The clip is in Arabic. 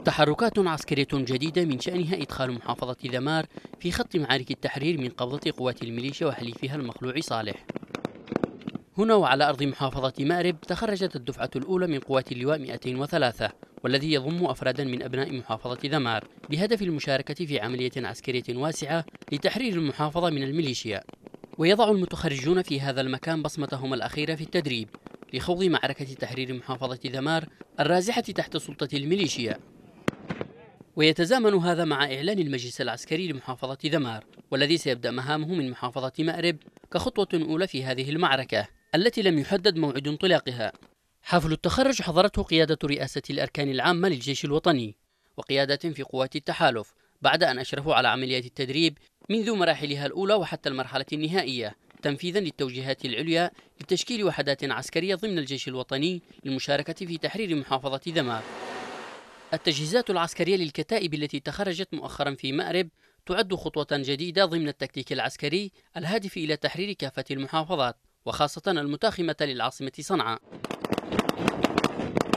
تحركات عسكرية جديدة من شأنها إدخال محافظة ذمار في خط معارك التحرير من قبضة قوات الميليشيا وحليفها المخلوع صالح هنا وعلى أرض محافظة مأرب تخرجت الدفعة الأولى من قوات اللواء 203 والذي يضم أفرادا من أبناء محافظة ذمار بهدف المشاركة في عملية عسكرية واسعة لتحرير المحافظة من الميليشيا ويضع المتخرجون في هذا المكان بصمتهم الأخيرة في التدريب لخوض معركة تحرير محافظة ذمار الرازحة تحت سلطة الميليشيا ويتزامن هذا مع إعلان المجلس العسكري لمحافظة ذمار والذي سيبدأ مهامه من محافظة مأرب كخطوة أولى في هذه المعركة التي لم يحدد موعد انطلاقها حفل التخرج حضرته قيادة رئاسة الأركان العامة للجيش الوطني وقيادة في قوات التحالف بعد أن أشرفوا على عمليات التدريب منذ مراحلها الأولى وحتى المرحلة النهائية تنفيذا للتوجيهات العليا لتشكيل وحدات عسكرية ضمن الجيش الوطني للمشاركة في تحرير محافظة ذمار التجهيزات العسكرية للكتائب التي تخرجت مؤخرا في مأرب تعد خطوة جديدة ضمن التكتيك العسكري الهادف إلى تحرير كافة المحافظات وخاصة المتاخمة للعاصمة صنعاء